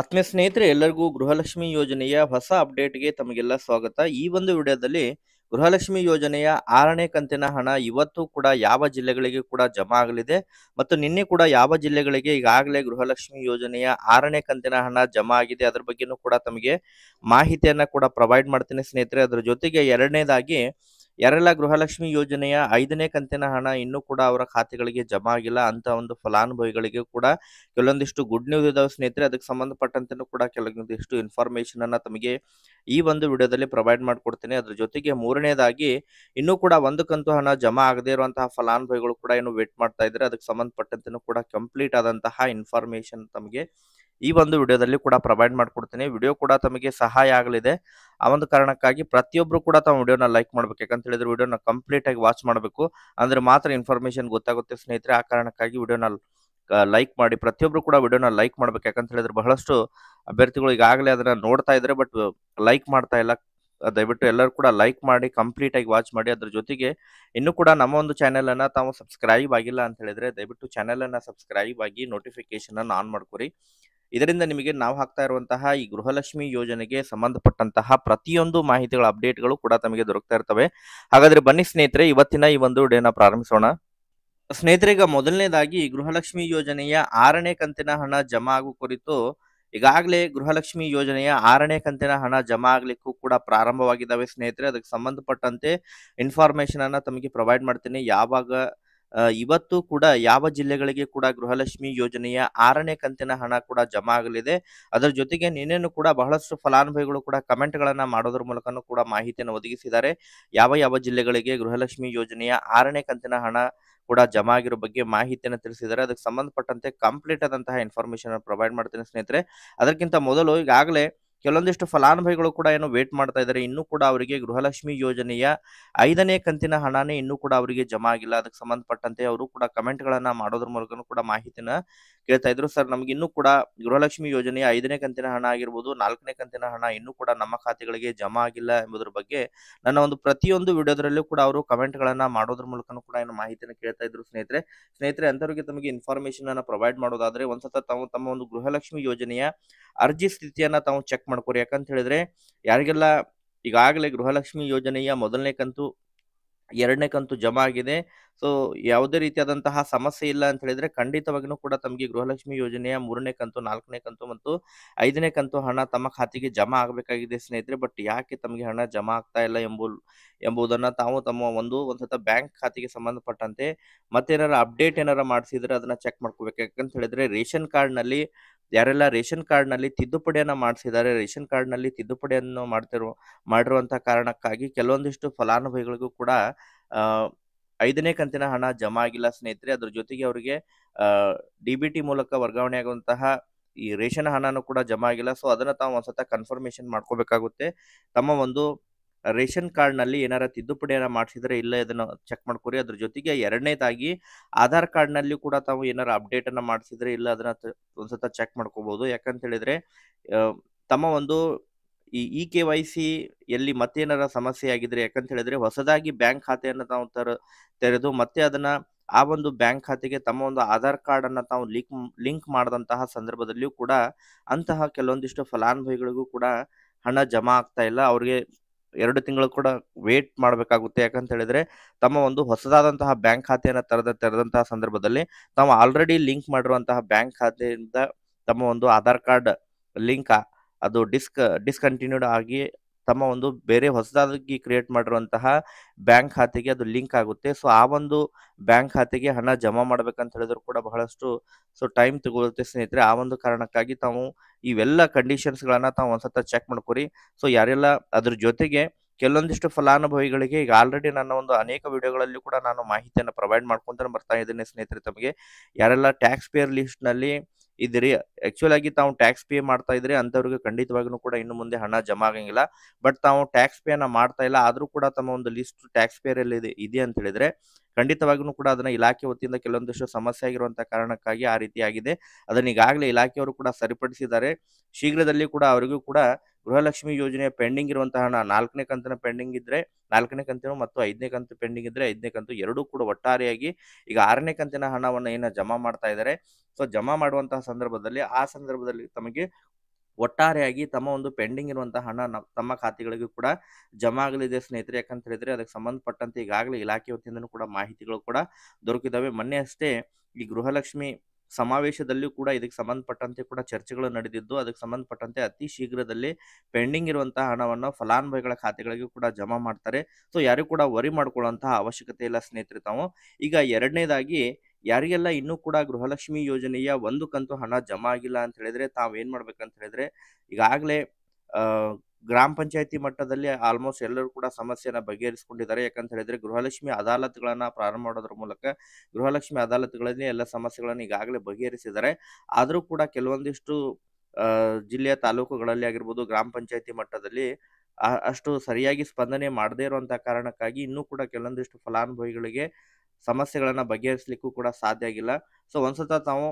ಆತ್ಮೀಯ ಸ್ನೇಹಿತರೆ ಎಲ್ಲರಿಗೂ ಗೃಹಲಕ್ಷ್ಮಿ ಯೋಜನೆಯ ಹೊಸ ಅಪ್ಡೇಟ್ಗೆ ತಮಗೆಲ್ಲ ಸ್ವಾಗತ ಈ ಒಂದು ವಿಡಿಯೋದಲ್ಲಿ ಗೃಹಲಕ್ಷ್ಮಿ ಯೋಜನೆಯ ಆರನೇ ಕಂತಿನ ಹಣ ಇವತ್ತು ಕೂಡ ಯಾವ ಜಿಲ್ಲೆಗಳಿಗೆ ಕೂಡ ಜಮಾ ಆಗಲಿದೆ ಮತ್ತು ನಿನ್ನೆ ಕೂಡ ಯಾವ ಜಿಲ್ಲೆಗಳಿಗೆ ಈಗಾಗಲೇ ಗೃಹಲಕ್ಷ್ಮಿ ಯೋಜನೆಯ ಆರನೇ ಕಂತಿನ ಹಣ ಜಮಾ ಆಗಿದೆ ಅದರ ಬಗ್ಗೆನೂ ಕೂಡ ತಮಗೆ ಮಾಹಿತಿಯನ್ನ ಕೂಡ ಪ್ರೊವೈಡ್ ಮಾಡ್ತೀನಿ ಸ್ನೇಹಿತರೆ ಅದರ ಜೊತೆಗೆ ಎರಡನೇದಾಗಿ ಯಾರೆಲ್ಲ ಗೃಹಲಕ್ಷ್ಮಿ ಯೋಜನೆಯ ಐದನೇ ಕಂತಿನ ಹಣ ಇನ್ನೂ ಕೂಡ ಅವರ ಖಾತೆಗಳಿಗೆ ಜಮಾ ಆಗಿಲ್ಲ ಅಂತ ಒಂದು ಫಲಾನುಭವಿಗಳಿಗೆ ಕೂಡ ಕೆಲವೊಂದಿಷ್ಟು ಗುಡ್ ನ್ಯೂಸ್ ಇದಾವೆ ಸ್ನೇಹಿತರೆ ಅದಕ್ಕೆ ಸಂಬಂಧಪಟ್ಟಂತೆ ಕೂಡ ಕೆಲವೊಂದಿಷ್ಟು ಇನ್ಫಾರ್ಮೇಶನ್ ಅನ್ನ ತಮಗೆ ಈ ಒಂದು ವಿಡಿಯೋದಲ್ಲಿ ಪ್ರೊವೈಡ್ ಮಾಡಿಕೊಡ್ತೇನೆ ಅದ್ರ ಜೊತೆಗೆ ಮೂರನೇದಾಗಿ ಇನ್ನೂ ಕೂಡ ಒಂದು ಕಂತು ಹಣ ಜಮಾ ಆಗದೇ ಇರುವಂತಹ ಫಲಾನುಭವಿಗಳು ಕೂಡ ಏನು ವೇಟ್ ಮಾಡ್ತಾ ಇದ್ರೆ ಅದಕ್ಕೆ ಸಂಬಂಧಪಟ್ಟಂತೆ ಕೂಡ ಕಂಪ್ಲೀಟ್ ಆದಂತಹ ಇನ್ಫಾರ್ಮೇಶನ್ ತಮಗೆ ಈ ಒಂದು ವಿಡಿಯೋದಲ್ಲಿ ಕೂಡ ಪ್ರೊವೈಡ್ ಮಾಡ್ಕೊಡ್ತೀನಿ ವಿಡಿಯೋ ಕೂಡ ತಮಗೆ ಸಹಾಯ ಆಗಲಿದೆ ಆ ಒಂದು ಕಾರಣಕ್ಕಾಗಿ ಪ್ರತಿಯೊಬ್ಬರು ಕೂಡ ತಾವು ವಿಡಿಯೋನ ಲೈಕ್ ಮಾಡ್ಬೇಕು ಯಾಕಂತ ಹೇಳಿದ್ರೆ ವಿಡಿಯೋನ ಕಂಪ್ಲೀಟ್ ಆಗಿ ವಾಚ್ ಮಾಡಬೇಕು ಅಂದ್ರೆ ಮಾತ್ರ ಇನ್ಫಾರ್ಮೇಶನ್ ಗೊತ್ತಾಗುತ್ತೆ ಸ್ನೇಹಿತರೆ ಆ ಕಾರಣಕ್ಕಾಗಿ ವಿಡಿಯೋನ ಲೈಕ್ ಮಾಡಿ ಪ್ರತಿಯೊಬ್ಬರು ಕೂಡ ವಿಡಿಯೋನ ಲೈಕ್ ಮಾಡ್ಬೇಕು ಯಾಕಂತ ಹೇಳಿದ್ರೆ ಬಹಳಷ್ಟು ಅಭ್ಯರ್ಥಿಗಳು ಈಗಾಗಲೇ ಅದನ್ನ ನೋಡ್ತಾ ಇದ್ರೆ ಬಟ್ ಲೈಕ್ ಮಾಡ್ತಾ ಇಲ್ಲ ದಯವಿಟ್ಟು ಎಲ್ಲರೂ ಕೂಡ ಲೈಕ್ ಮಾಡಿ ಕಂಪ್ಲೀಟ್ ಆಗಿ ವಾಚ್ ಮಾಡಿ ಅದ್ರ ಜೊತೆಗೆ ಇನ್ನು ಕೂಡ ನಮ್ಮ ಒಂದು ಚಾನೆಲ್ ಅನ್ನ ತಾವು ಸಬ್ಸ್ಕ್ರೈಬ್ ಆಗಿಲ್ಲ ಅಂತ ಹೇಳಿದ್ರೆ ದಯವಿಟ್ಟು ಚಾನೆಲ್ ಅನ್ನ ಸಬ್ಸ್ಕ್ರೈಬ್ ಆಗಿ ನೋಟಿಫಿಕೇಶನ್ ಅನ್ನ ಆನ್ ಮಾಡ್ಕೊರಿ ಇದರಿಂದ ನಿಮಗೆ ನಾವು ಹಾಕ್ತಾ ಇರುವಂತಹ ಈ ಗೃಹಲಕ್ಷ್ಮಿ ಯೋಜನೆಗೆ ಸಂಬಂಧಪಟ್ಟಂತಹ ಪ್ರತಿಯೊಂದು ಮಾಹಿತಿಗಳ ಅಪ್ಡೇಟ್ಗಳು ಕೂಡ ತಮಗೆ ದೊರಕ್ತಾ ಇರ್ತವೆ ಹಾಗಾದ್ರೆ ಬನ್ನಿ ಸ್ನೇಹಿತರೆ ಇವತ್ತಿನ ಈ ಒಂದು ಡೇನ ಪ್ರಾರಂಭಿಸೋಣ ಸ್ನೇಹಿತರೆ ಈಗ ಮೊದಲನೇದಾಗಿ ಗೃಹಲಕ್ಷ್ಮಿ ಯೋಜನೆಯ ಆರನೇ ಕಂತಿನ ಹಣ ಜಮಾ ಆಗುವ ಕುರಿತು ಈಗಾಗಲೇ ಗೃಹಲಕ್ಷ್ಮಿ ಯೋಜನೆಯ ಆರನೇ ಕಂತಿನ ಹಣ ಜಮಾ ಆಗ್ಲಿಕ್ಕೂ ಕೂಡ ಪ್ರಾರಂಭವಾಗಿದ್ದಾವೆ ಸ್ನೇಹಿತರೆ ಅದಕ್ಕೆ ಸಂಬಂಧಪಟ್ಟಂತೆ ಇನ್ಫಾರ್ಮೇಶನ್ ಅನ್ನ ತಮಗೆ ಪ್ರೊವೈಡ್ ಮಾಡ್ತೀನಿ ಯಾವಾಗ ಇವತ್ತು ಕೂಡ ಯಾವ ಜಿಲ್ಲೆಗಳಿಗೆ ಕೂಡ ಗೃಹಲಕ್ಷ್ಮಿ ಯೋಜನೆಯ ಆರನೇ ಕಂತಿನ ಹಣ ಕೂಡ ಜಮಾ ಆಗಲಿದೆ ಅದರ ಜೊತೆಗೆ ನಿನ್ನೆನು ಕೂಡ ಬಹಳಷ್ಟು ಫಲಾನುಭವಿಗಳು ಕೂಡ ಕಮೆಂಟ್ ಗಳನ್ನ ಮಾಡೋದ್ರ ಮೂಲಕನೂ ಕೂಡ ಮಾಹಿತಿಯನ್ನು ಒದಗಿಸಿದ್ದಾರೆ ಯಾವ ಯಾವ ಜಿಲ್ಲೆಗಳಿಗೆ ಗೃಹಲಕ್ಷ್ಮಿ ಯೋಜನೆಯ ಆರನೇ ಕಂತಿನ ಹಣ ಕೂಡ ಜಮಾ ಆಗಿರೋ ಬಗ್ಗೆ ಮಾಹಿತಿಯನ್ನು ತಿಳಿಸಿದ್ದಾರೆ ಅದಕ್ಕೆ ಸಂಬಂಧಪಟ್ಟಂತೆ ಕಂಪ್ಲೀಟ್ ಆದಂತಹ ಇನ್ಫಾರ್ಮೇಶನ್ ಪ್ರೊವೈಡ್ ಮಾಡ್ತೇನೆ ಸ್ನೇಹಿತರೆ ಅದಕ್ಕಿಂತ ಮೊದಲು ಈಗಾಗಲೇ ಕೆಲವೊಂದಿಷ್ಟು ಫಲಾನುಭವಿಗಳು ಕೂಡ ಏನು ವೇಟ್ ಮಾಡ್ತಾ ಇದ್ದಾರೆ ಇನ್ನೂ ಕೂಡ ಅವರಿಗೆ ಗೃಹಲಕ್ಷ್ಮಿ ಯೋಜನೆಯ ಐದನೇ ಕಂತಿನ ಹಣನೇ ಇನ್ನೂ ಕೂಡ ಅವರಿಗೆ ಜಮಾ ಆಗಿಲ್ಲ ಅದಕ್ಕೆ ಸಂಬಂಧಪಟ್ಟಂತೆ ಅವರು ಕೂಡ ಕಮೆಂಟ್ ಗಳನ್ನ ಮಾಡೋದ್ರ ಮೂಲಕನೂ ಕೂಡ ಮಾಹಿತಿನ ಕೇಳ್ತಾ ಇದ್ರು ಸರ್ ನಮ್ಗೆ ಇನ್ನೂ ಕೂಡ ಗೃಹಲಕ್ಷ್ಮಿ ಯೋಜನೆಯ ಐದನೇ ಕಂತಿನ ಹಣ ಆಗಿರ್ಬೋದು ನಾಲ್ಕನೇ ಕಂತಿನ ಹಣ ಇನ್ನೂ ಕೂಡ ನಮ್ಮ ಖಾತೆಗಳಿಗೆ ಜಮಾ ಆಗಿಲ್ಲ ಎಂಬುದರ ಬಗ್ಗೆ ನನ್ನ ಒಂದು ಪ್ರತಿಯೊಂದು ವಿಡಿಯೋದ್ರಲ್ಲೂ ಕೂಡ ಅವರು ಕಮೆಂಟ್ ಗಳನ್ನ ಮಾಡೋದ್ರ ಮೂಲಕ ಕೂಡ ಏನು ಮಾಹಿತಿಯನ್ನು ಕೇಳ್ತಾ ಇದ್ರು ಸ್ನೇಹಿತರೆ ಸ್ನೇಹಿತರೆ ಅಂತವರಿಗೆ ತಮಗೆ ಇನ್ಫಾರ್ಮೇಶನ್ ಅನ್ನ ಪ್ರೊವೈಡ್ ಮಾಡೋದಾದ್ರೆ ಒಂದ್ಸತ ತಾವು ತಮ್ಮ ಒಂದು ಗೃಹಲಕ್ಷ್ಮಿ ಯೋಜನೆಯ ಅರ್ಜಿ ಸ್ಥಿತಿಯನ್ನ ತಾವು ಚೆಕ್ ಮಾಡ್ಕೋರಿ ಯಾಕಂತ ಹೇಳಿದ್ರೆ ಯಾರಿಗೆಲ್ಲ ಈಗಾಗಲೇ ಗೃಹಲಕ್ಷ್ಮಿ ಯೋಜನೆಯ ಮೊದಲನೇ ಕಂತು ಎರಡನೇ ಕಂತು ಜಮಾ ಆಗಿದೆ ಸೊ ಯಾವುದೇ ರೀತಿಯಾದಂತಹ ಸಮಸ್ಯೆ ಇಲ್ಲ ಅಂತ ಹೇಳಿದ್ರೆ ಖಂಡಿತವಾಗಿಯೂ ಕೂಡ ತಮಗೆ ಗೃಹಲಕ್ಷ್ಮಿ ಯೋಜನೆಯ ಮೂರನೇ ಕಂತು ನಾಲ್ಕನೇ ಕಂತು ಮತ್ತು ಐದನೇ ಕಂತು ಹಣ ತಮ್ಮ ಖಾತೆಗೆ ಜಮಾ ಆಗಬೇಕಾಗಿದೆ ಸ್ನೇಹಿತರೆ ಬಟ್ ಯಾಕೆ ತಮಗೆ ಹಣ ಜಮಾ ಆಗ್ತಾ ಇಲ್ಲ ಎಂಬು ಎಂಬುದನ್ನು ತಾವು ತಮ್ಮ ಒಂದು ಒಂದ್ಸತ ಬ್ಯಾಂಕ್ ಖಾತೆಗೆ ಸಂಬಂಧಪಟ್ಟಂತೆ ಮತ್ತೇನಾರ ಅಪ್ಡೇಟ್ ಏನಾರ ಮಾಡಿಸಿದ್ರೆ ಅದನ್ನ ಚೆಕ್ ಮಾಡ್ಕೋಬೇಕು ಯಾಕಂತ ಹೇಳಿದ್ರೆ ರೇಷನ್ ಕಾರ್ಡ್ನಲ್ಲಿ ಯಾರೆಲ್ಲ ರೇಷನ್ ಕಾರ್ಡ್ ನಲ್ಲಿ ತಿದ್ದುಪಡಿಯನ್ನ ಮಾಡಿಸಿದ್ದಾರೆ ರೇಷನ್ ಕಾರ್ಡ್ ನಲ್ಲಿ ತಿದ್ದುಪಡಿಯನ್ನು ಮಾಡ್ತಿರೋ ಮಾಡಿರುವಂತಹ ಕಾರಣಕ್ಕಾಗಿ ಕೆಲವೊಂದಿಷ್ಟು ಫಲಾನುಭವಿಗಳಿಗೂ ಕೂಡ ಐದನೇ ಕಂತಿನ ಹಣ ಜಮಾ ಆಗಿಲ್ಲ ಸ್ನೇಹಿತರೆ ಅದ್ರ ಜೊತೆಗೆ ಅವರಿಗೆ ಡಿ ಬಿ ಟಿ ಮೂಲಕ ವರ್ಗಾವಣೆ ಆಗುವಂತಹ ಈ ರೇಷನ್ ಹಣನೂ ಕೂಡ ಜಮಾ ಆಗಿಲ್ಲ ಸೊ ಅದನ್ನ ತಾವು ಒಂದ್ಸತ ಕನ್ಫರ್ಮೇಶನ್ ಮಾಡ್ಕೋಬೇಕಾಗುತ್ತೆ ತಮ್ಮ ಒಂದು ರೇಷನ್ ಕಾರ್ಡ್ನಲ್ಲಿ ಏನಾರ ತಿದ್ದುಪಡಿಯನ್ನು ಮಾಡಿಸಿದರೆ ಇಲ್ಲ ಇದನ್ನು ಚೆಕ್ ಮಾಡ್ಕೊರಿ ಅದ್ರ ಜೊತೆಗೆ ಎರಡನೇದಾಗಿ ಆಧಾರ್ ನಲ್ಲಿ ಕೂಡ ತಾವು ಏನಾರ ಅಪ್ಡೇಟನ್ನು ಮಾಡಿಸಿದರೆ ಇಲ್ಲ ಅದನ್ನು ಒಂದ್ಸತ ಚೆಕ್ ಮಾಡ್ಕೋಬಹುದು ಯಾಕಂತ ಹೇಳಿದ್ರೆ ತಮ್ಮ ಒಂದು ಈ ಇ ಕೆ ವೈ ಸಿ ಎಲ್ಲಿ ಮತ್ತೇನಾರ ಸಮಸ್ಯೆ ಆಗಿದ್ರೆ ಯಾಕಂತ ಹೇಳಿದ್ರೆ ಹೊಸದಾಗಿ ಬ್ಯಾಂಕ್ ಖಾತೆಯನ್ನು ತಾವು ತರ ತೆರೆದು ಮತ್ತೆ ಅದನ್ನ ಆ ಒಂದು ಬ್ಯಾಂಕ್ ಖಾತೆಗೆ ತಮ್ಮ ಒಂದು ಆಧಾರ್ ಕಾರ್ಡ್ ಅನ್ನ ತಾವು ಲಿಂಕ್ ಲಿಂಕ್ ಮಾಡಿದಂತಹ ಸಂದರ್ಭದಲ್ಲಿಯೂ ಕೂಡ ಅಂತಹ ಕೆಲವೊಂದಿಷ್ಟು ಫಲಾನುಭವಿಗಳಿಗೂ ಕೂಡ ಹಣ ಜಮಾ ಆಗ್ತಾ ಇಲ್ಲ ಅವ್ರಿಗೆ ಎರಡು ತಿಂಗಳು ಕೂಡ ವೇಟ್ ಮಾಡಬೇಕಾಗುತ್ತೆ ಯಾಕಂತ ಹೇಳಿದ್ರೆ ತಮ್ಮ ಒಂದು ಹೊಸದಾದಂತಹ ಬ್ಯಾಂಕ್ ಖಾತೆಯನ್ನು ತೆರೆದ ತೆರೆದಂತಹ ಸಂದರ್ಭದಲ್ಲಿ ತಾವು ಆಲ್ರೆಡಿ ಲಿಂಕ್ ಮಾಡಿರುವಂತಹ ಬ್ಯಾಂಕ್ ಖಾತೆಯಿಂದ ತಮ್ಮ ಒಂದು ಆಧಾರ್ ಕಾರ್ಡ್ ಲಿಂಕ್ ಅದು ಡಿಸ್ಕ್ ಡಿಸ್ಕಂಟಿನ್ಯೂಡ್ ಆಗಿ ತಮ್ಮ ಒಂದು ಬೇರೆ ಹೊಸದಾಗಿ ಕ್ರಿಯೇಟ್ ಮಾಡಿರುವಂತಹ ಬ್ಯಾಂಕ್ ಖಾತೆಗೆ ಅದು ಲಿಂಕ್ ಆಗುತ್ತೆ ಸೊ ಆ ಒಂದು ಬ್ಯಾಂಕ್ ಖಾತೆಗೆ ಹಣ ಜಮಾ ಮಾಡ್ಬೇಕಂತ ಹೇಳಿದ್ರು ಕೂಡ ಬಹಳಷ್ಟು ಸೊ ಟೈಮ್ ತಗೊಳುತ್ತೆ ಸ್ನೇಹಿತರೆ ಆ ಒಂದು ಕಾರಣಕ್ಕಾಗಿ ತಾವು ಇವೆಲ್ಲ ಕಂಡೀಷನ್ಸ್ಗಳನ್ನ ತಾವು ಒಂದ್ಸತ ಚೆಕ್ ಮಾಡ್ಕೊರಿ ಸೊ ಯಾರೆಲ್ಲ ಅದ್ರ ಜೊತೆಗೆ ಕೆಲವೊಂದಿಷ್ಟು ಫಲಾನುಭವಿಗಳಿಗೆ ಈಗ ಆಲ್ರೆಡಿ ನನ್ನ ಒಂದು ಅನೇಕ ವಿಡಿಯೋಗಳಲ್ಲಿ ಕೂಡ ನಾನು ಮಾಹಿತಿಯನ್ನು ಪ್ರೊವೈಡ್ ಮಾಡ್ಕೊಂತ ಬರ್ತಾ ಇದ್ದೀನಿ ಸ್ನೇಹಿತರೆ ತಮಗೆ ಯಾರೆಲ್ಲ ಟ್ಯಾಕ್ಸ್ ಪೇಯರ್ ಲಿಸ್ಟ್ನಲ್ಲಿ ಇದ್ರಿ ಆಕ್ಚುಲ್ ಆಗಿ ತಾವು ಟ್ಯಾಕ್ಸ್ ಪೇ ಮಾಡ್ತಾ ಇದ್ರಿ ಅಂತವ್ರಿಗೆ ಖಂಡಿತವಾಗ್ಲೂ ಕೂಡ ಇನ್ನು ಮುಂದೆ ಹಣ ಜಮಾ ಆಗಂಗಿಲ್ಲ ಬಟ್ ತಾವು ಟ್ಯಾಕ್ಸ್ ಪೇನ ಮಾಡ್ತಾ ಇಲ್ಲ ಆದ್ರೂ ಕೂಡ ತಮ್ಮ ಒಂದು ಲಿಸ್ಟ್ ಟ್ಯಾಕ್ಸ್ ಪೇರ್ ಅಲ್ಲಿ ಇದೆ ಅಂತ ಹೇಳಿದ್ರೆ ಖಂಡಿತವಾಗಿಯೂ ಕೂಡ ಅದನ್ನ ಇಲಾಖೆ ವತಿಯಿಂದ ಕೆಲವೊಂದಿಷ್ಟು ಸಮಸ್ಯೆ ಆಗಿರುವಂತಹ ಕಾರಣಕ್ಕಾಗಿ ಆ ರೀತಿಯಾಗಿದೆ ಅದನ್ನ ಈಗಾಗಲೇ ಇಲಾಖೆಯವರು ಕೂಡ ಸರಿಪಡಿಸಿದ್ದಾರೆ ಶೀಘ್ರದಲ್ಲಿ ಕೂಡ ಅವರಿಗೂ ಕೂಡ ಗೃಹಲಕ್ಷ್ಮಿ ಯೋಜನೆಯ ಪೆಂಡಿಂಗ್ ಇರುವಂತಹ ಹಣ ನಾಲ್ಕನೇ ಕಂತಿನ ಪೆಂಡಿಂಗ್ ಇದ್ರೆ ನಾಲ್ಕನೇ ಕಂತಿನ ಮತ್ತು ಐದನೇ ಕಂತು ಪೆಂಡಿಂಗ್ ಇದ್ರೆ ಐದನೇ ಕಂತು ಎರಡೂ ಕೂಡ ಒಟ್ಟಾರೆಯಾಗಿ ಈಗ ಆರನೇ ಕಂತಿನ ಹಣವನ್ನು ಏನ ಜಮಾ ಮಾಡ್ತಾ ಇದ್ದಾರೆ ಸೊ ಜಮಾ ಮಾಡುವಂತಹ ಸಂದರ್ಭದಲ್ಲಿ ಆ ಸಂದರ್ಭದಲ್ಲಿ ತಮಗೆ ಒಟ್ಟಾರೆಯಾಗಿ ತಮ್ಮ ಒಂದು ಪೆಂಡಿಂಗ್ ಇರುವಂತಹ ಹಣ ತಮ್ಮ ಖಾತೆಗಳಿಗೆ ಕೂಡ ಜಮಾ ಆಗಲಿದೆ ಸ್ನೇಹಿತರೆ ಯಾಕಂತ ಹೇಳಿದ್ರೆ ಅದಕ್ಕೆ ಸಂಬಂಧಪಟ್ಟಂತೆ ಈಗಾಗಲೇ ಇಲಾಖೆ ವತಿಯಿಂದ ಕೂಡ ಮಾಹಿತಿಗಳು ಕೂಡ ದೊರಕಿದಾವೆ ಮೊನ್ನೆ ಅಷ್ಟೇ ಈ ಗೃಹಲಕ್ಷ್ಮಿ ಸಮಾವೇಶದಲ್ಲಿಯೂ ಕೂಡ ಇದಕ್ಕೆ ಸಂಬಂಧಪಟ್ಟಂತೆ ಕೂಡ ಚರ್ಚೆಗಳು ನಡೆದಿದ್ದು ಅದಕ್ಕೆ ಸಂಬಂಧಪಟ್ಟಂತೆ ಅತಿ ಶೀಘ್ರದಲ್ಲಿ ಪೆಂಡಿಂಗ್ ಇರುವಂತಹ ಹಣವನ್ನು ಫಲಾನುಭವಿಗಳ ಖಾತೆಗಳಿಗೆ ಕೂಡ ಜಮಾ ಮಾಡ್ತಾರೆ ಸೊ ಯಾರಿಗೂ ಕೂಡ ವರಿ ಮಾಡ್ಕೊಳ್ಳುವಂತಹ ಅವಶ್ಯಕತೆ ಇಲ್ಲ ಸ್ನೇಹಿತರೆ ತಾವು ಈಗ ಎರಡನೇದಾಗಿ ಯಾರಿಗೆಲ್ಲ ಇನ್ನೂ ಕೂಡ ಗೃಹಲಕ್ಷ್ಮಿ ಯೋಜನೆಯ ಒಂದು ಕಂತು ಹಣ ಜಮಾ ಆಗಿಲ್ಲ ಅಂತ ಹೇಳಿದ್ರೆ ತಾವೇನ್ ಮಾಡ್ಬೇಕಂತ ಹೇಳಿದ್ರೆ ಈಗಾಗಲೇ ಗ್ರಾಮ ಪಂಚಾಯತಿ ಮಟ್ಟದಲ್ಲಿ ಆಲ್ಮೋಸ್ಟ್ ಎಲ್ಲರೂ ಕೂಡ ಸಮಸ್ಯೆನ ಬಗೆಹರಿಸಿಕೊಂಡಿದ್ದಾರೆ ಯಾಕಂತ ಹೇಳಿದ್ರೆ ಗೃಹಲಕ್ಷ್ಮಿ ಅದಾಲತ್ಗಳನ್ನ ಪ್ರಾರಂಭ ಮಾಡೋದ್ರ ಮೂಲಕ ಗೃಹಲಕ್ಷ್ಮಿ ಅದಾಲತ್ಗಳಲ್ಲಿ ಎಲ್ಲ ಸಮಸ್ಯೆಗಳನ್ನು ಈಗಾಗಲೇ ಬಗೆಹರಿಸಿದ್ದಾರೆ ಆದರೂ ಕೂಡ ಕೆಲವೊಂದಿಷ್ಟು ಜಿಲ್ಲೆಯ ತಾಲೂಕುಗಳಲ್ಲಿ ಆಗಿರ್ಬೋದು ಗ್ರಾಮ ಪಂಚಾಯತಿ ಮಟ್ಟದಲ್ಲಿ ಅಷ್ಟು ಸರಿಯಾಗಿ ಸ್ಪಂದನೆ ಮಾಡದೇ ಇರುವಂತಹ ಕಾರಣಕ್ಕಾಗಿ ಇನ್ನೂ ಕೂಡ ಕೆಲವೊಂದಿಷ್ಟು ಫಲಾನುಭವಿಗಳಿಗೆ ಸಮಸ್ಯೆಗಳನ್ನು ಬಗೆಹರಿಸಲಿಕ್ಕೂ ಕೂಡ ಸಾಧ್ಯ ಆಗಿಲ್ಲ ಸೊ ಒಂದ್ಸತ ತಾವು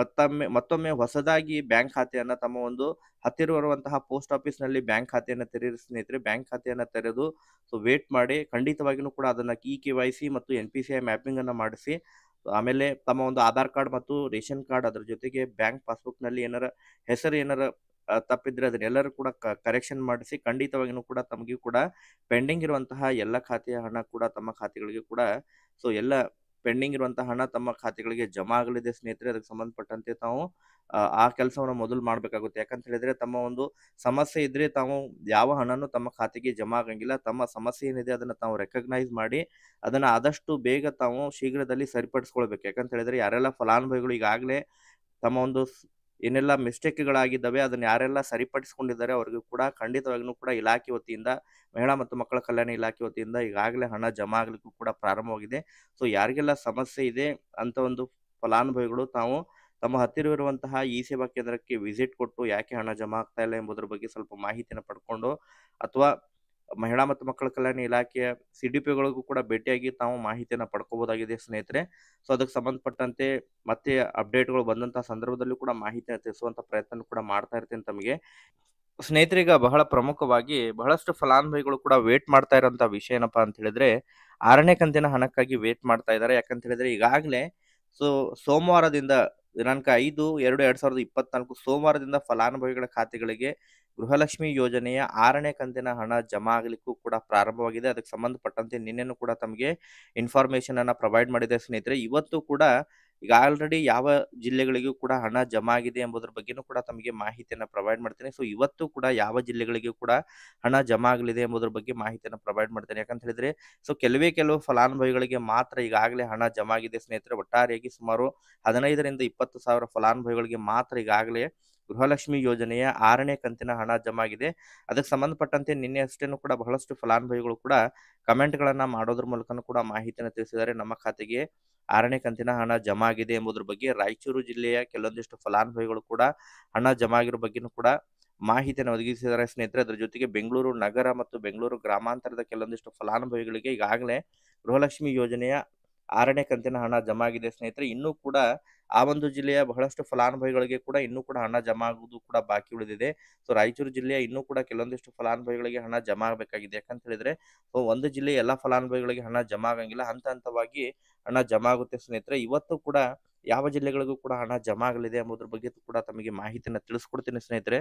ಮತ್ತೊಮ್ಮೆ ಮತ್ತೊಮ್ಮೆ ಹೊಸದಾಗಿ ಬ್ಯಾಂಕ್ ಖಾತೆಯನ್ನ ತಮ್ಮ ಒಂದು ಹತ್ತಿರವಿರುವಂತಹ ಪೋಸ್ಟ್ ಆಫೀಸ್ ನಲ್ಲಿ ಬ್ಯಾಂಕ್ ಖಾತೆಯನ್ನು ತೆರೆಯಿರಿ ಸ್ನೇಹಿತರೆ ಬ್ಯಾಂಕ್ ಖಾತೆಯನ್ನು ತೆರೆದು ಸೊ ವೇಟ್ ಮಾಡಿ ಖಂಡಿತವಾಗಿಯೂ ಕೂಡ ಅದನ್ನ ಇ ಕೆ ವೈ ಸಿ ಮತ್ತು N P C I mapping ಅನ್ನ ಮಾಡಿಸಿ ಆಮೇಲೆ ತಮ್ಮ ಒಂದು ಆಧಾರ್ ಕಾರ್ಡ್ ಮತ್ತು ರೇಷನ್ ಕಾರ್ಡ್ ಅದರ ಜೊತೆಗೆ ಬ್ಯಾಂಕ್ ಪಾಸ್ಬುಕ್ ನಲ್ಲಿ ಏನಾರ ಹೆಸರು ಏನಾರ ತಪ್ಪಿದ್ರೆ ಅದನ್ನೆಲ್ಲರೂ ಕೂಡ ಕರೆಕ್ಷನ್ ಮಾಡಿಸಿ ಖಂಡಿತವಾಗಿಯೂ ಕೂಡ ತಮಗೂ ಕೂಡ ಪೆಂಡಿಂಗ್ ಇರುವಂತಹ ಎಲ್ಲ ಖಾತೆಯ ಹಣ ಕೂಡ ತಮ್ಮ ಖಾತೆಗಳಿಗೆ ಕೂಡ ಸೊ ಎಲ್ಲ ಪೆಂಡಿಂಗ್ ಇರುವಂತಹ ಹಣ ತಮ್ಮ ಖಾತೆಗಳಿಗೆ ಜಮಾ ಆಗಲಿದೆ ಸ್ನೇಹಿತರೆ ಅದಕ್ಕೆ ಸಂಬಂಧಪಟ್ಟಂತೆ ತಾವು ಆ ಕೆಲಸವನ್ನು ಮೊದಲು ಮಾಡಬೇಕಾಗುತ್ತೆ ಯಾಕಂತ ಹೇಳಿದ್ರೆ ತಮ್ಮ ಒಂದು ಸಮಸ್ಯೆ ಇದ್ರೆ ತಾವು ಯಾವ ಹಣನೂ ತಮ್ಮ ಖಾತೆಗೆ ಜಮಾ ಆಗಂಗಿಲ್ಲ ತಮ್ಮ ಸಮಸ್ಯೆ ಏನಿದೆ ಅದನ್ನ ತಾವು ರೆಕಗ್ನೈಸ್ ಮಾಡಿ ಅದನ್ನ ಆದಷ್ಟು ಬೇಗ ತಾವು ಶೀಘ್ರದಲ್ಲಿ ಸರಿಪಡಿಸ್ಕೊಳ್ಬೇಕು ಯಾಕಂತ ಹೇಳಿದ್ರೆ ಯಾರೆಲ್ಲ ಫಲಾನುಭವಿಗಳು ಈಗಾಗಲೇ ತಮ್ಮ ಒಂದು ಏನೆಲ್ಲ ಮಿಸ್ಟೇಕ್ಗಳಾಗಿದ್ದಾವೆ ಅದನ್ನು ಯಾರೆಲ್ಲ ಸರಿಪಡಿಸ್ಕೊಂಡಿದ್ದಾರೆ ಅವ್ರಿಗೂ ಕೂಡ ಖಂಡಿತವಾಗಿಯೂ ಕೂಡ ಇಲಾಖೆ ವತಿಯಿಂದ ಮಹಿಳಾ ಮತ್ತು ಮಕ್ಕಳ ಕಲ್ಯಾಣ ಇಲಾಖೆ ವತಿಯಿಂದ ಈಗಾಗಲೇ ಹಣ ಜಮಾ ಆಗಲಿಕ್ಕೂ ಕೂಡ ಪ್ರಾರಂಭವಾಗಿದೆ ಸೊ ಯಾರಿಗೆಲ್ಲ ಸಮಸ್ಯೆ ಇದೆ ಅಂತ ಒಂದು ಫಲಾನುಭವಿಗಳು ತಾವು ತಮ್ಮ ಹತ್ತಿರವಿರುವಂತಹ ಇ ಸೇವಾ ಕೇಂದ್ರಕ್ಕೆ ವಿಸಿಟ್ ಕೊಟ್ಟು ಯಾಕೆ ಹಣ ಜಮಾ ಆಗ್ತಾ ಇಲ್ಲ ಎಂಬುದರ ಬಗ್ಗೆ ಸ್ವಲ್ಪ ಮಾಹಿತಿಯನ್ನು ಪಡ್ಕೊಂಡು ಅಥವಾ ಮಹಿಳಾ ಮತ್ತು ಮಕ್ಕಳ ಕಲ್ಯಾಣ ಇಲಾಖೆಯ ಸಿ ಡಿ ಪಿಗಳಿಗೂ ಕೂಡ ಭೇಟಿಯಾಗಿ ತಾವು ಮಾಹಿತಿಯನ್ನು ಪಡ್ಕೋಬಹುದಾಗಿದೆ ಸ್ನೇಹಿತರೆ ಸೊ ಅದಕ್ಕೆ ಸಂಬಂಧಪಟ್ಟಂತೆ ಮತ್ತೆ ಅಪ್ಡೇಟ್ಗಳು ಬಂದಂತಹ ಸಂದರ್ಭದಲ್ಲೂ ಕೂಡ ಮಾಹಿತಿಯನ್ನು ತಿಳಿಸುವಂತ ಪ್ರಯತ್ನ ಕೂಡ ಮಾಡ್ತಾ ಇರ್ತೇನೆ ತಮಗೆ ಈಗ ಬಹಳ ಪ್ರಮುಖವಾಗಿ ಬಹಳಷ್ಟು ಫಲಾನುಭವಿಗಳು ಕೂಡ ವೇಟ್ ಮಾಡ್ತಾ ಇರೋಂಥ ವಿಷಯ ಏನಪ್ಪ ಅಂತ ಹೇಳಿದ್ರೆ ಆರನೇ ಕಂತಿನ ಹಣಕ್ಕಾಗಿ ವೇಟ್ ಮಾಡ್ತಾ ಇದ್ದಾರೆ ಯಾಕಂತ ಹೇಳಿದ್ರೆ ಈಗಾಗಲೇ ಸೊ ಸೋಮವಾರದಿಂದ ದಿನಾಂಕ ಐದು ಎರಡು ಎರಡ್ ಸಾವಿರದ ಇಪ್ಪತ್ನಾಲ್ಕು ಸೋಮವಾರದಿಂದ ಫಲಾನುಭವಿಗಳ ಖಾತೆಗಳಿಗೆ ಗೃಹಲಕ್ಷ್ಮಿ ಯೋಜನೆಯ ಆರನೇ ಕಂತಿನ ಹಣ ಜಮಾ ಆಗಲಿಕ್ಕೂ ಕೂಡ ಪ್ರಾರಂಭವಾಗಿದೆ ಅದಕ್ಕೆ ಸಂಬಂಧಪಟ್ಟಂತೆ ನಿನ್ನೆನೂ ಕೂಡ ತಮಗೆ ಇನ್ಫಾರ್ಮೇಶನ್ ಅನ್ನ ಪ್ರೊವೈಡ್ ಮಾಡಿದೆ ಸ್ನೇಹಿತರೆ ಇವತ್ತು ಕೂಡ ಈಗ ಆಲ್ರೆಡಿ ಯಾವ ಜಿಲ್ಲೆಗಳಿಗೂ ಕೂಡ ಹಣ ಜಮಾ ಆಗಿದೆ ಎಂಬುದರ ಬಗ್ಗೆನೂ ಕೂಡ ತಮಗೆ ಮಾಹಿತಿಯನ್ನು ಪ್ರೊವೈಡ್ ಮಾಡ್ತೇನೆ ಸೊ ಇವತ್ತು ಕೂಡ ಯಾವ ಜಿಲ್ಲೆಗಳಿಗೂ ಕೂಡ ಹಣ ಜಮಾ ಆಗಲಿದೆ ಎಂಬುದರ ಬಗ್ಗೆ ಮಾಹಿತಿಯನ್ನು ಪ್ರೊವೈಡ್ ಮಾಡ್ತೇನೆ ಯಾಕಂತ ಹೇಳಿದ್ರೆ ಸೊ ಕೆಲವೇ ಕೆಲವು ಫಲಾನುಭವಿಗಳಿಗೆ ಮಾತ್ರ ಈಗಾಗಲೇ ಹಣ ಜಮಾ ಆಗಿದೆ ಸ್ನೇಹಿತರೆ ಒಟ್ಟಾರೆಯಾಗಿ ಸುಮಾರು ಹದಿನೈದರಿಂದ ಇಪ್ಪತ್ತು ಸಾವಿರ ಫಲಾನುಭವಿಗಳಿಗೆ ಮಾತ್ರ ಈಗಾಗಲೇ ಗೃಹಲಕ್ಷ್ಮಿ ಯೋಜನೆಯ ಆರನೇ ಕಂತಿನ ಹಣ ಜಮಾಗಿದೆ ಅದಕ್ಕೆ ಸಂಬಂಧಪಟ್ಟಂತೆ ನಿನ್ನೆ ಅಷ್ಟೇನು ಕೂಡ ಬಹಳಷ್ಟು ಫಲಾನುಭವಿಗಳು ಕೂಡ ಕಮೆಂಟ್ಗಳನ್ನು ಮಾಡೋದ್ರ ಮೂಲಕನೂ ಕೂಡ ಮಾಹಿತಿಯನ್ನು ತಿಳಿಸಿದ್ದಾರೆ ನಮ್ಮ ಖಾತೆಗೆ ಆರನೇ ಕಂತಿನ ಹಣ ಜಮಾ ಆಗಿದೆ ಎಂಬುದ್ರ ಬಗ್ಗೆ ರಾಯಚೂರು ಜಿಲ್ಲೆಯ ಕೆಲವೊಂದಿಷ್ಟು ಫಲಾನುಭವಿಗಳು ಕೂಡ ಹಣ ಜಮಾ ಆಗಿರೋ ಬಗ್ಗೆನೂ ಕೂಡ ಮಾಹಿತಿಯನ್ನು ಒದಗಿಸಿದ್ದಾರೆ ಸ್ನೇಹಿತರೆ ಅದರ ಜೊತೆಗೆ ಬೆಂಗಳೂರು ನಗರ ಮತ್ತು ಬೆಂಗಳೂರು ಗ್ರಾಮಾಂತರದ ಕೆಲವೊಂದಿಷ್ಟು ಫಲಾನುಭವಿಗಳಿಗೆ ಈಗಾಗಲೇ ಗೃಹಲಕ್ಷ್ಮಿ ಯೋಜನೆಯ ಆರನೇ ಕಂತಿನ ಹಣ ಜಮಾ ಆಗಿದೆ ಸ್ನೇಹಿತರೆ ಇನ್ನೂ ಕೂಡ ಆ ಒಂದು ಜಿಲ್ಲೆಯ ಬಹಳಷ್ಟು ಫಲಾನುಭವಿಗಳಿಗೆ ಕೂಡ ಇನ್ನೂ ಕೂಡ ಹಣ ಜಮಾ ಆಗುವುದು ಕೂಡ ಬಾಕಿ ಉಳಿದಿದೆ ಸೊ ರಾಯಚೂರು ಜಿಲ್ಲೆಯ ಇನ್ನೂ ಕೂಡ ಕೆಲವೊಂದಿಷ್ಟು ಫಲಾನುಭವಿಗಳಿಗೆ ಹಣ ಜಮಾ ಆಗಬೇಕಾಗಿದೆ ಯಾಕಂತ ಹೇಳಿದ್ರೆ ಒಂದು ಜಿಲ್ಲೆಯ ಎಲ್ಲಾ ಫಲಾನುಭವಿಗಳಿಗೆ ಹಣ ಜಮಾ ಆಗಂಗಿಲ್ಲ ಹಂತ ಹಂತವಾಗಿ ಹಣ ಜಮಾ ಆಗುತ್ತೆ ಸ್ನೇಹಿತರೆ ಇವತ್ತು ಕೂಡ ಯಾವ ಜಿಲ್ಲೆಗಳಿಗೂ ಕೂಡ ಹಣ ಜಮಾ ಆಗಲಿದೆ ಎಂಬುದ್ರ ಬಗ್ಗೆ ಕೂಡ ತಮಗೆ ಮಾಹಿತಿಯನ್ನು ತಿಳಿಸ್ಕೊಡ್ತೀನಿ ಸ್ನೇಹಿತರೆ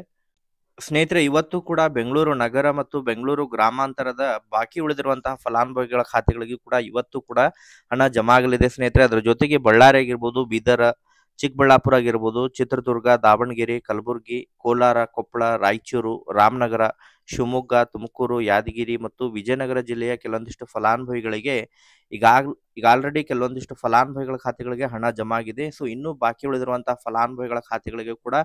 ಸ್ನೇಹಿತರೆ ಇವತ್ತು ಕೂಡ ಬೆಂಗಳೂರು ನಗರ ಮತ್ತು ಬೆಂಗಳೂರು ಗ್ರಾಮಾಂತರದ ಬಾಕಿ ಉಳಿದಿರುವಂತಹ ಫಲಾನುಭವಿಗಳ ಖಾತೆಗಳಿಗೆ ಕೂಡ ಇವತ್ತು ಕೂಡ ಹಣ ಜಮಾ ಆಗಲಿದೆ ಸ್ನೇಹಿತರೆ ಅದರ ಜೊತೆಗೆ ಬಳ್ಳಾರಿ ಆಗಿರ್ಬೋದು ಬೀದರ್ ಚಿಕ್ಕಬಳ್ಳಾಪುರ ಆಗಿರ್ಬೋದು ಚಿತ್ರದುರ್ಗ ದಾವಣಗೆರೆ ಕಲಬುರಗಿ ಕೋಲಾರ ಕೊಪ್ಪಳ ರಾಯಚೂರು ರಾಮನಗರ ಶಿವಮೊಗ್ಗ ತುಮಕೂರು ಯಾದಗಿರಿ ಮತ್ತು ವಿಜಯನಗರ ಜಿಲ್ಲೆಯ ಕೆಲವೊಂದಿಷ್ಟು ಫಲಾನುಭವಿಗಳಿಗೆ ಈಗಾಗ ಈಗ ಆಲ್ರೆಡಿ ಕೆಲವೊಂದಿಷ್ಟು ಫಲಾನುಭವಿಗಳ ಖಾತೆಗಳಿಗೆ ಹಣ ಜಮಾ ಆಗಿದೆ ಸೊ ಇನ್ನೂ ಬಾಕಿ ಉಳಿದಿರುವಂತಹ ಫಲಾನುಭವಿಗಳ ಖಾತೆಗಳಿಗೆ ಕೂಡ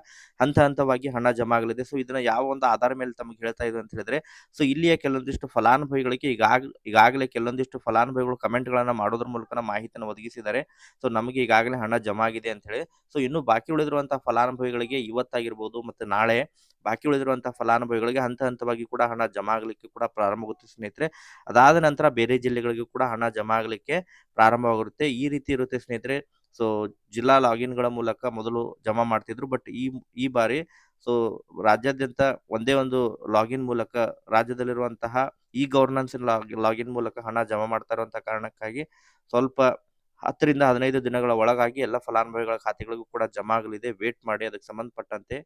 ಹಂತ ಹಂತವಾಗಿ ಹಣ ಜಮಾ ಆಗಲಿದೆ ಸೊ ಇದನ್ನ ಯಾವ ಒಂದು ಆಧಾರ ಮೇಲೆ ತಮಗೆ ಹೇಳ್ತಾ ಇದೆ ಅಂತ ಹೇಳಿದ್ರೆ ಸೊ ಇಲ್ಲಿಯ ಕೆಲವೊಂದಿಷ್ಟು ಫಲಾನುಭವಿಗಳಿಗೆ ಈಗಾಗ ಈಗಾಗಲೇ ಕೆಲವೊಂದಿಷ್ಟು ಫಲಾನುಭವಿಗಳು ಕಮೆಂಟ್ ಗಳನ್ನ ಮಾಡೋದ್ರ ಮೂಲಕ ಮಾಹಿತಿಯನ್ನು ಒದಗಿಸಿದ್ದಾರೆ ಸೊ ನಮಗೆ ಈಗಾಗಲೇ ಹಣ ಜಮಾ ಆಗಿದೆ ಅಂತ ಹೇಳಿ ಸೊ ಇನ್ನು ಬಾಕಿ ಉಳಿದಿರುವಂತಹ ಫಲಾನುಭವಿಗಳಿಗೆ ಇವತ್ತಾಗಿರ್ಬೋದು ಮತ್ತೆ ನಾಳೆ ಬಾಕಿ ಉಳಿದಿರುವಂತಹ ಫಲಾನುಭವಿಗಳಿಗೆ ಹಂತ ಹಂತವಾಗಿ ಕೂಡ ಹಣ ಜಮಾ ಆಗಲಿಕ್ಕೆ ಕೂಡ ಪ್ರಾರಂಭವಾಗುತ್ತೆ ಸ್ನೇಹಿತರೆ ಅದಾದ ನಂತರ ಬೇರೆ ಜಿಲ್ಲೆಗಳಿಗೂ ಕೂಡ ಹಣ ಜಮಾ ಆಗಲಿಕ್ಕೆ ಪ್ರಾರಂಭವಾಗುತ್ತೆ ಈ ರೀತಿ ಇರುತ್ತೆ ಸ್ನೇಹಿತರೆ ಸೊ ಜಿಲ್ಲಾ ಲಾಗಿನ್ ಗಳ ಮೂಲಕ ಮೊದಲು ಜಮಾ ಮಾಡ್ತಿದ್ರು ಬಟ್ ಈ ಈ ಬಾರಿ ಸೊ ರಾಜ್ಯಾದ್ಯಂತ ಒಂದೇ ಒಂದು ಲಾಗಿನ್ ಮೂಲಕ ರಾಜ್ಯದಲ್ಲಿರುವಂತಹ ಇ ಗವರ್ನೆನ್ಸ್ ಲಾಗಿನ್ ಮೂಲಕ ಹಣ ಜಮಾ ಮಾಡ್ತಾ ಇರುವಂತಹ ಕಾರಣಕ್ಕಾಗಿ ಸ್ವಲ್ಪ ಹತ್ತರಿಂದ ಹದಿನೈದು ದಿನಗಳ ಒಳಗಾಗಿ ಎಲ್ಲ ಫಲಾನುಭವಿಗಳ ಖಾತೆಗಳಿಗೂ ಕೂಡ ಜಮಾ ಆಗಲಿದೆ ವೇಟ್ ಮಾಡಿ ಅದಕ್ಕೆ ಸಂಬಂಧಪಟ್ಟಂತೆ